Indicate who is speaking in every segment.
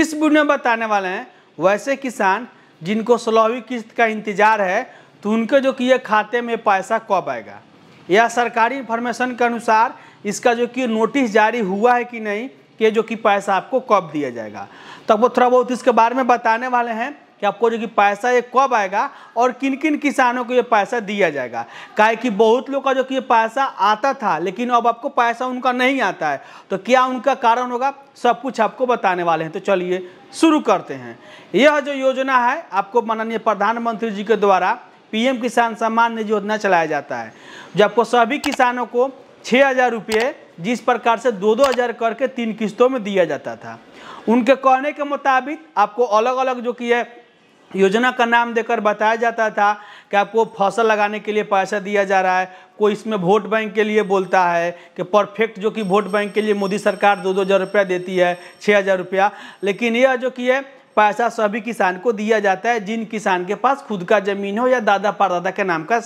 Speaker 1: इस वीडियो में बताने वाले हैं वैसे किसान जिनको सोलहवीं किस्त का इंतजार है तो उनके जो कि ये खाते में पैसा कब आएगा या सरकारी इन्फॉर्मेशन के अनुसार इसका जो कि नोटिस जारी हुआ है कि नहीं कि जो कि पैसा आपको कब दिया जाएगा तो वो थोड़ा बहुत इसके बारे में बताने वाले हैं कि आपको जो कि पैसा ये कब आएगा और किन किन किसानों को ये पैसा दिया जाएगा काहे कि बहुत लोग का जो कि ये पैसा आता था लेकिन अब आपको पैसा उनका नहीं आता है तो क्या उनका कारण होगा सब कुछ आपको बताने वाले हैं तो चलिए शुरू करते हैं यह जो योजना है आपको माननीय प्रधानमंत्री जी के द्वारा पी किसान सम्मान निधि योजना चलाया जाता है जो आपको सभी किसानों को छः हज़ार रुपये जिस प्रकार से दो दो हज़ार करके तीन किस्तों में दिया जाता था उनके कहने के मुताबिक आपको अलग अलग जो कि है योजना का नाम देकर बताया जाता था कि आपको फसल लगाने के लिए पैसा दिया जा रहा है कोई इसमें वोट बैंक के लिए बोलता है कि परफेक्ट जो कि वोट बैंक के लिए मोदी सरकार दो दो हज़ार रुपया देती है छः हज़ार रुपया लेकिन यह जो कि है पैसा सभी किसान को दिया जाता है जिन किसान के पास खुद का ज़मीन हो या दादा परदादा के नाम का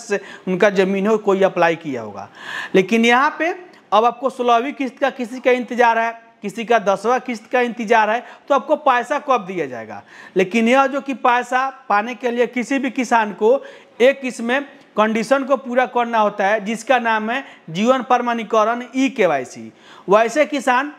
Speaker 1: उनका ज़मीन हो कोई अप्लाई किया होगा लेकिन यहाँ पर अब आपको सोलहवीं किस्त का किसी का इंतज़ार है किसी का दसवा किस्त का इंतजार है तो आपको पैसा कब दिया जाएगा लेकिन यह जो कि पैसा पाने के लिए किसी भी किसान को एक इसमें कंडीशन को पूरा करना होता है जिसका नाम है जीवन प्रमाणीकरण ई के वैसे किसान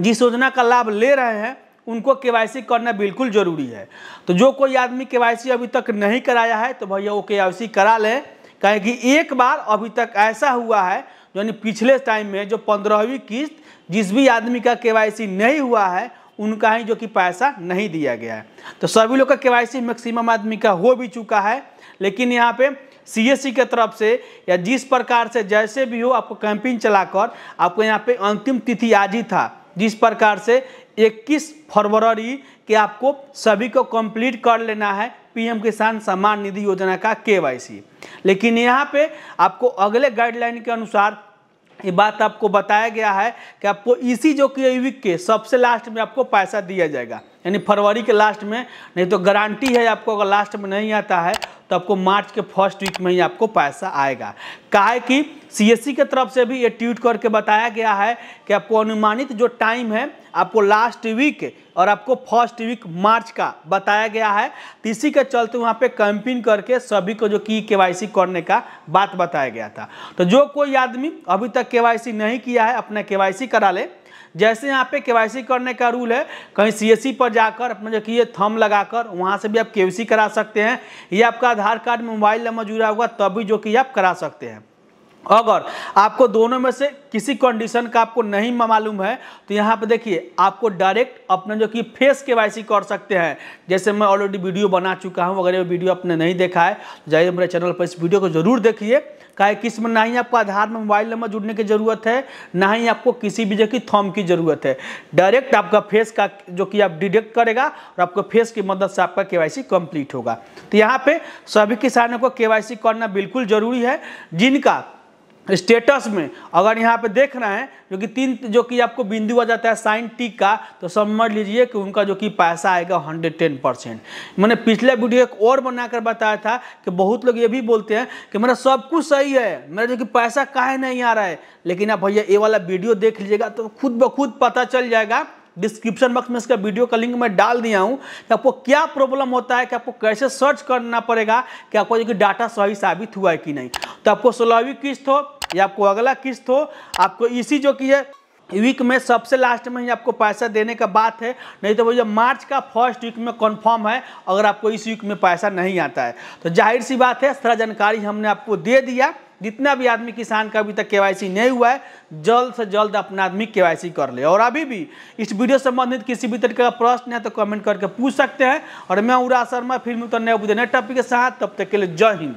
Speaker 1: जिस योजना का लाभ ले रहे हैं उनको के करना बिल्कुल ज़रूरी है तो जो कोई आदमी के अभी तक नहीं कराया है तो भैया वो के करा लें कहें कि एक बार अभी तक ऐसा हुआ है यानी पिछले टाइम में जो पंद्रहवीं किस्त जिस भी आदमी का केवाईसी नहीं हुआ है उनका ही जो कि पैसा नहीं दिया गया है तो सभी लोग का केवाईसी मैक्सिमम आदमी का हो भी चुका है लेकिन यहाँ पे सीएससी e के तरफ से या जिस प्रकार से जैसे भी हो आपको कैंपिंग चलाकर आपको यहाँ पे अंतिम तिथि आज ही था जिस प्रकार से 21 फरवरी के आपको सभी को कंप्लीट कर लेना है पीएम किसान सम्मान निधि योजना का केवाईसी लेकिन यहाँ पे आपको अगले गाइडलाइन के अनुसार ये बात आपको बताया गया है कि आपको इसी e जो कि वीक के सबसे लास्ट में आपको पैसा दिया जाएगा यानी फरवरी के लास्ट में नहीं तो गारंटी है आपको अगर लास्ट में नहीं आता है तो आपको मार्च के फर्स्ट वीक में ही आपको पैसा आएगा काय कि सी e के तरफ से भी ये ट्वीट करके बताया गया है कि आपको अनुमानित जो टाइम है आपको लास्ट वीक और आपको फर्स्ट वीक मार्च का बताया गया है तो इसी के चलते वहाँ पे कैंपिंग करके सभी को जो की सी करने का बात बताया गया था तो जो कोई आदमी अभी तक सी नहीं किया है अपना सी करा ले जैसे यहाँ पे के करने का रूल है कहीं सी e पर जाकर अपना जो कि ये थम लगाकर वहाँ से भी आप के करा सकते हैं या आपका आधार कार्ड में मोबाइल नंबर जुड़ा तब तभी जो कि आप करा सकते हैं अगर आपको दोनों में से किसी कंडीशन का आपको नहीं मालूम है तो यहाँ पर देखिए आपको डायरेक्ट अपना जो कि फेस के वाई कर सकते हैं जैसे मैं ऑलरेडी वीडियो बना चुका हूँ अगर ये वीडियो आपने नहीं देखा है तो जाइए मेरे चैनल पर इस वीडियो को जरूर देखिए काहे कि इसमें ना ही आपको आधार में मोबाइल नंबर जुड़ने की ज़रूरत है ना ही आपको किसी भी जगह थॉम की ज़रूरत है डायरेक्ट आपका फेस का जो कि आप डिटेक्ट करेगा और आपको फेस की मदद से आपका के कंप्लीट होगा तो यहाँ पे सभी किसानों को के करना बिल्कुल ज़रूरी है जिनका स्टेटस में अगर यहाँ पे देख रहे हैं जो कि तीन जो कि आपको बिंदु आ जाता है साइन टी का तो समझ लीजिए कि उनका जो कि पैसा आएगा हंड्रेड टेन परसेंट मैंने पिछला वीडियो एक और बनाकर बताया था कि बहुत लोग ये भी बोलते हैं कि मेरा सब कुछ सही है मेरा जो कि पैसा काहे नहीं आ रहा है लेकिन आप भैया ये वाला वीडियो देख लीजिएगा तो खुद ब खुद पता चल जाएगा डिस्क्रिप्शन बॉक्स में इसका वीडियो का लिंक मैं डाल दिया हूँ कि आपको क्या प्रॉब्लम होता है कि आपको कैसे सर्च करना पड़ेगा कि आपको जो कि डाटा सही साबित हुआ है कि नहीं तो आपको सोलहवीं किस्त हो या आपको अगला किस्त हो आपको इसी जो कि है वीक में सबसे लास्ट में ही आपको पैसा देने का बात है नहीं तो भैया मार्च का फर्स्ट वीक में कन्फर्म है अगर आपको इस वीक में पैसा नहीं आता है तो जाहिर सी बात है सारा जानकारी हमने आपको दे दिया जितना भी आदमी किसान का अभी तक के नहीं हुआ है जल्द से जल्द अपना आदमी के कर ले और अभी भी इस वीडियो संबंधित किसी भी तरीके का प्रश्न है तो कमेंट करके पूछ सकते हैं और मैं उरा शर्मा फिर मिलता नए टॉपिक के साथ तब तक के लिए जय हिंद